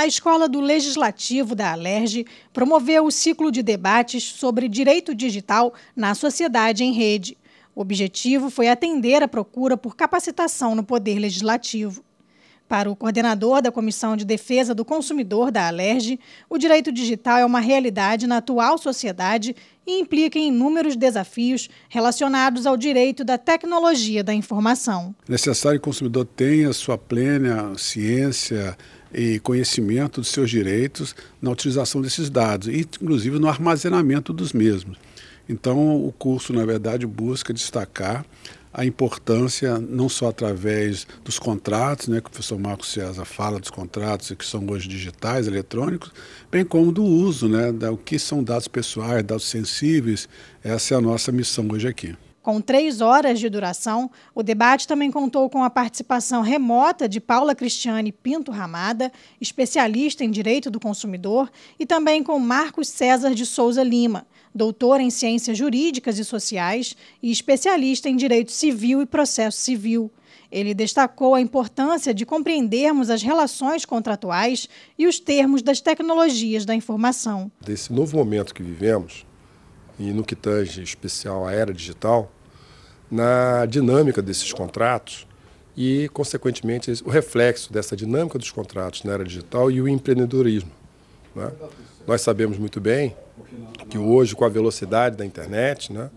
a Escola do Legislativo da Alerj promoveu o ciclo de debates sobre direito digital na sociedade em rede. O objetivo foi atender a procura por capacitação no Poder Legislativo. Para o coordenador da Comissão de Defesa do Consumidor da Alerj, o direito digital é uma realidade na atual sociedade e implica em inúmeros desafios relacionados ao direito da tecnologia da informação. É necessário que o consumidor tenha sua plena ciência e conhecimento dos seus direitos na utilização desses dados, inclusive no armazenamento dos mesmos. Então, o curso, na verdade, busca destacar a importância, não só através dos contratos, né, que o professor Marcos César fala dos contratos que são hoje digitais, eletrônicos, bem como do uso, né, da, o que são dados pessoais, dados sensíveis. Essa é a nossa missão hoje aqui. Com três horas de duração, o debate também contou com a participação remota de Paula Cristiane Pinto Ramada, especialista em direito do consumidor, e também com Marcos César de Souza Lima, doutor em ciências jurídicas e sociais e especialista em direito civil e processo civil. Ele destacou a importância de compreendermos as relações contratuais e os termos das tecnologias da informação. Desse novo momento que vivemos, e no que tange especial à era digital, na dinâmica desses contratos e, consequentemente, o reflexo dessa dinâmica dos contratos na era digital e o empreendedorismo. Né? Nós sabemos muito bem que hoje, com a velocidade da internet, né,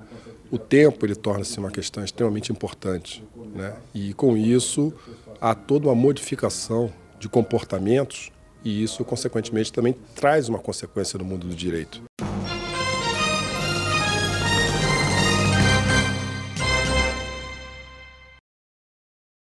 o tempo ele torna-se uma questão extremamente importante. Né? E, com isso, há toda uma modificação de comportamentos e isso, consequentemente, também traz uma consequência no mundo do direito.